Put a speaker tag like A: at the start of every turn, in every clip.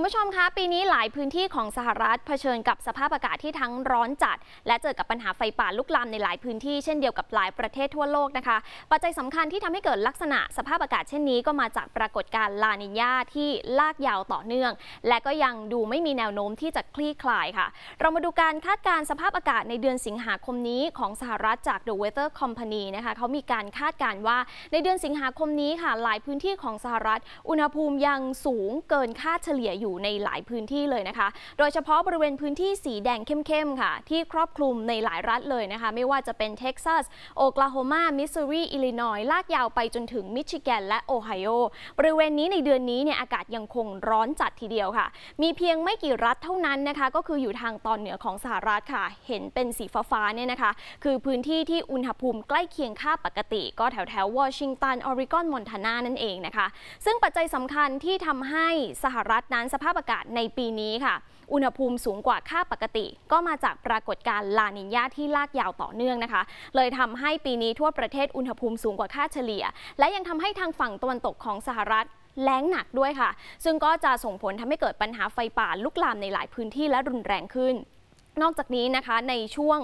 A: ณผู้ชมคะปีนี้ หลายพื้นที่ของสหรัฐเผชิญกับสภาพอากาศที่ทั้งร้อนจัดและเจอกับปัญหาไฟป่าลุกลามในหลายพื้นที่เช่นเดียวกับหลายประเทศทั่วโลกนะคะปัจจัยสำคัญที่ทำให้เกิดลักษณะ สภาพอากาศเช่นนี้ก็มาจากปรากฏการณ์ลานิญาที่ลากยาวต่อเนื่อง และก็ยังดูไม่มีแนวโน้มที่จะคลี่คลายค่ะ เรามาดูการคาดการณ์สภาพอากาศ ในเดือนสิงหาคมนี้ของสหรัฐจาก The Weather Company นะคะเขามีการคาดการณ์ว่า ในเดือนสิงหาคมนี้ค่ะหลายพื้นที่ของสหรัฐ อุณหภูมิยังสูงเกินค่าเฉลี่ยอยู่อยู่ในหลายพื้นที่เลยนะคะ โดยเฉพาะบริเวณพื้นที่สีแดงเข้มๆค่ะ ที่ครอบคลุมในหลายรัฐเลยนะคะ ไม่ว่าจะเป็นเท็กซัสโอคลาโฮมามิสซูรีอิลลินอยลากยาวไปจนถึงมิชิแกน และโอไฮโอบริเวณนี้ในเดือนนี้เนี่ยอากาศยังคงร้อนจัดทีเดียวค่ะ มีเพียงไม่กี่รัฐเท่านั้นนะคะ ก็คืออยู่ทางตอนเหนือของสหรัฐค่ะ เห็นเป็นสีฟ้าๆเนี่ยนะคะ คือพื้นที่ที่อุณหภูมิใกล้เคียงค่าปกติ ก็แถวแถววอชิงตันออริกอนมอนทานานั่นเองนะคะ ซึ่งปัจจัยสำคัญที่ทำให้สหรัฐนั้นสภาพอากาศในปีนี้ค่ะ อุณหภูมิสูงกว่าค่าปกติ ก็มาจากปรากฏการณ์ลานิญาที่ลากยาวต่อเนื่องนะคะ เลยทำให้ปีนี้ ทั่วประเทศอุณหภูมิสูงกว่าค่าเฉลี่ย และยังทำให้ทางฝั่งตะวันตกของสหรัฐแล้งหนักด้วยค่ะ ซึ่งก็จะส่งผลทำให้เกิดปัญหาไฟป่าลุกลามในหลายพื้นที่และรุนแรงขึ้นนอกจากนี้นะคะในช่วง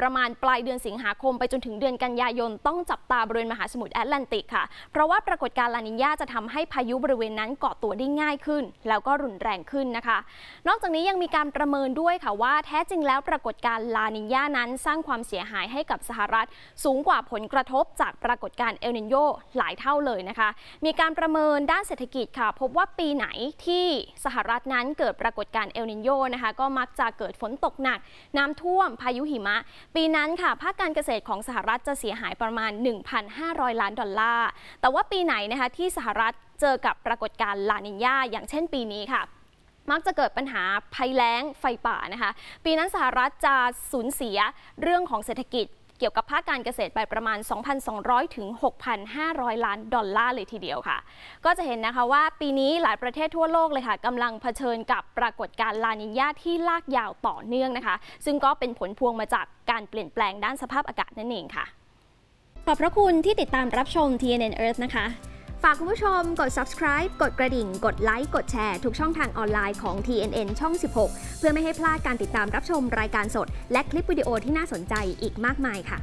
A: ประมาณปลายเดือนสิงหาคม ไปจนถึงเดือนกันยายน ต้องจับตาบริเวณมหาสมุทรแอตแลนติกค่ะเพราะว่าปรากฏการณ์ลานิญาจะทำให้พายุบริเวณนั้นเกาะตัวได้ง่ายขึ้นแล้วก็รุนแรงขึ้นนะคะนอกจากนี้ยังมีการประเมินด้วยค่ะว่า แท้จริงแล้วปรากฏการณ์ลานิญญานั้น สร้างความเสียหายให้กับสหรัฐสูงกว่าผลกระทบจากปรากฏการณ์เอลนินโยหลายเท่าเลยนะคะมีการประเมินด้านเศรษฐกิจค่ะพบว่าปีไหนที่สหรัฐนั้นเกิดปรากฏการณ์เอลนินโยนะคะก็มักจะเกิดฝนตกกหนักน้ำท่วมพายุหิมะ ปีนั้นค่ะภาคการเกษตรของสหรัฐจะเสียหายประมาณ 1,500 ล้านดอลลาร์ แต่ว่าปีไหนนะคะที่สหรัฐเจอกับปรากฏการณ์ลานินญาอย่างเช่นปีนี้ค่ะ มักจะเกิดปัญหา ภัยแล้งไฟป่านะคะ ปีนั้นสหรัฐจะสูญเสียเรื่องของเศรษฐกิจกี่ยวกับภาคการเกษตรไปประมาณ 2,200 ถึง 6,500 ล้านดอลลาร์เลยทีเดียวค่ะ ก็จะเห็นนะคะว่าปีนี้หลายประเทศทั่วโลกเลยค่ะกำลังเผชิญกับปรากฏการณ์ลานิญาที่ลากยาวต่อเนื่องนะคะ ซึ่งก็เป็นผลพวงมาจากการเปลี่ยนแปลงด้านสภาพอากาศนั่นเองค่ะ ขอบพระคุณที่ติดตามรับชม TNN Earth นะคะฝากคุณผู้ชมกด subscribe กดกระดิ่ง กดไลค์ กดแชร์ทุกช่องทางออนไลน์ของ TNN ช่อง 16 เพื่อไม่ให้พลาดการติดตามรับชมรายการสด และคลิปวิดีโอที่น่าสนใจอีกมากมายค่ะ